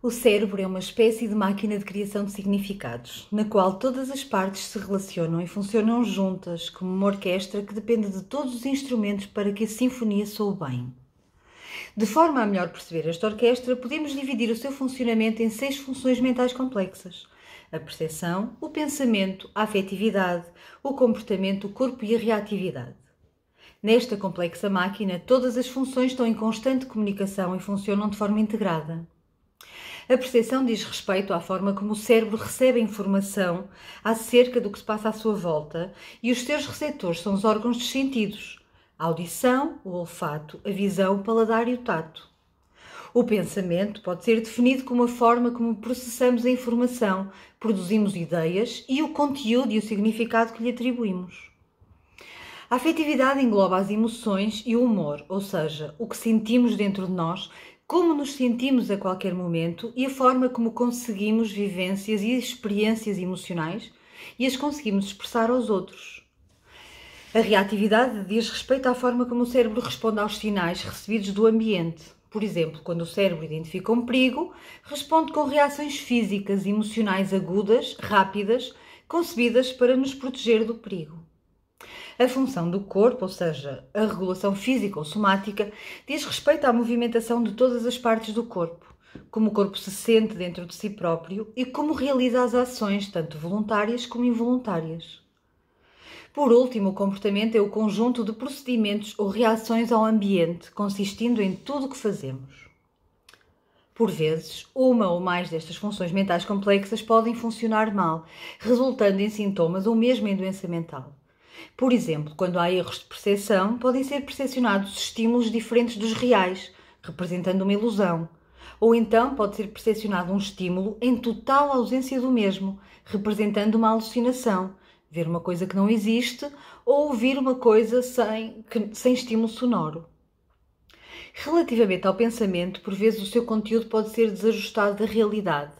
O cérebro é uma espécie de máquina de criação de significados, na qual todas as partes se relacionam e funcionam juntas, como uma orquestra que depende de todos os instrumentos para que a sinfonia soe bem. De forma a melhor perceber esta orquestra, podemos dividir o seu funcionamento em seis funções mentais complexas: a percepção, o pensamento, a afetividade, o comportamento, o corpo e a reatividade. Nesta complexa máquina, todas as funções estão em constante comunicação e funcionam de forma integrada. A percepção diz respeito à forma como o cérebro recebe informação acerca do que se passa à sua volta e os seus receptores são os órgãos dos sentidos: a audição, o olfato, a visão, o paladar e o tato. O pensamento pode ser definido como a forma como processamos a informação, produzimos ideias e o conteúdo e o significado que lhe atribuímos. A afetividade engloba as emoções e o humor, ou seja, o que sentimos dentro de nós como nos sentimos a qualquer momento e a forma como conseguimos vivências e experiências emocionais e as conseguimos expressar aos outros. A reatividade diz respeito à forma como o cérebro responde aos sinais recebidos do ambiente. Por exemplo, quando o cérebro identifica um perigo, responde com reações físicas e emocionais agudas, rápidas, concebidas para nos proteger do perigo. A função do corpo, ou seja, a regulação física ou somática, diz respeito à movimentação de todas as partes do corpo, como o corpo se sente dentro de si próprio e como realiza as ações, tanto voluntárias como involuntárias. Por último, o comportamento é o conjunto de procedimentos ou reações ao ambiente, consistindo em tudo o que fazemos. Por vezes, uma ou mais destas funções mentais complexas podem funcionar mal, resultando em sintomas ou mesmo em doença mental. Por exemplo, quando há erros de percepção, podem ser percepcionados estímulos diferentes dos reais, representando uma ilusão. Ou então pode ser percepcionado um estímulo em total ausência do mesmo, representando uma alucinação, ver uma coisa que não existe ou ouvir uma coisa sem, sem estímulo sonoro. Relativamente ao pensamento, por vezes o seu conteúdo pode ser desajustado da realidade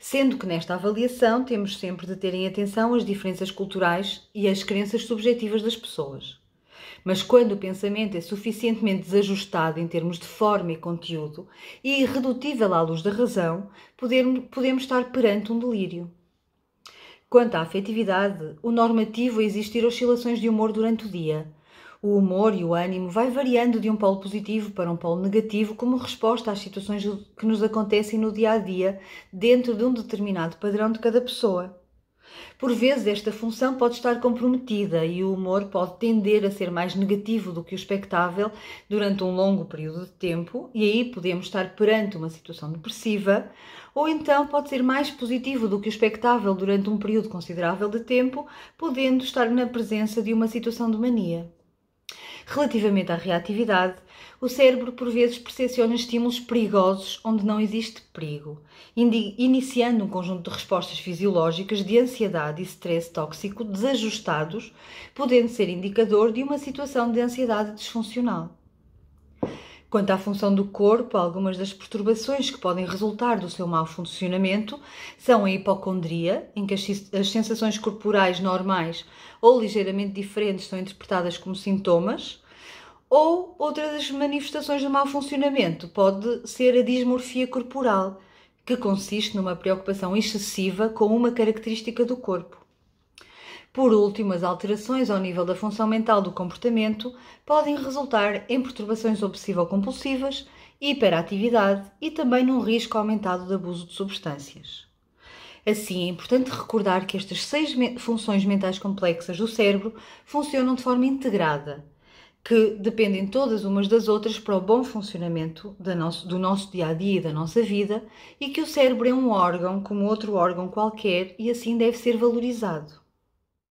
Sendo que nesta avaliação temos sempre de ter em atenção as diferenças culturais e as crenças subjetivas das pessoas. Mas quando o pensamento é suficientemente desajustado em termos de forma e conteúdo e irredutível à luz da razão, podemos estar perante um delírio. Quanto à afetividade, o normativo é existir oscilações de humor durante o dia, o humor e o ânimo vai variando de um polo positivo para um polo negativo como resposta às situações que nos acontecem no dia a dia, dentro de um determinado padrão de cada pessoa. Por vezes, esta função pode estar comprometida e o humor pode tender a ser mais negativo do que o expectável durante um longo período de tempo, e aí podemos estar perante uma situação depressiva, ou então pode ser mais positivo do que o expectável durante um período considerável de tempo, podendo estar na presença de uma situação de mania. Relativamente à reatividade, o cérebro por vezes percepciona estímulos perigosos onde não existe perigo, iniciando um conjunto de respostas fisiológicas de ansiedade e stress tóxico desajustados, podendo ser indicador de uma situação de ansiedade disfuncional. Quanto à função do corpo, algumas das perturbações que podem resultar do seu mau funcionamento são a hipocondria, em que as sensações corporais normais ou ligeiramente diferentes são interpretadas como sintomas, ou outra das manifestações do mau funcionamento pode ser a dismorfia corporal, que consiste numa preocupação excessiva com uma característica do corpo. Por último, as alterações ao nível da função mental do comportamento podem resultar em perturbações obsessivo-compulsivas, hiperatividade e também num risco aumentado de abuso de substâncias. Assim, é importante recordar que estas seis me funções mentais complexas do cérebro funcionam de forma integrada, que dependem todas umas das outras para o bom funcionamento do nosso dia a dia e da nossa vida, e que o cérebro é um órgão como outro órgão qualquer e assim deve ser valorizado.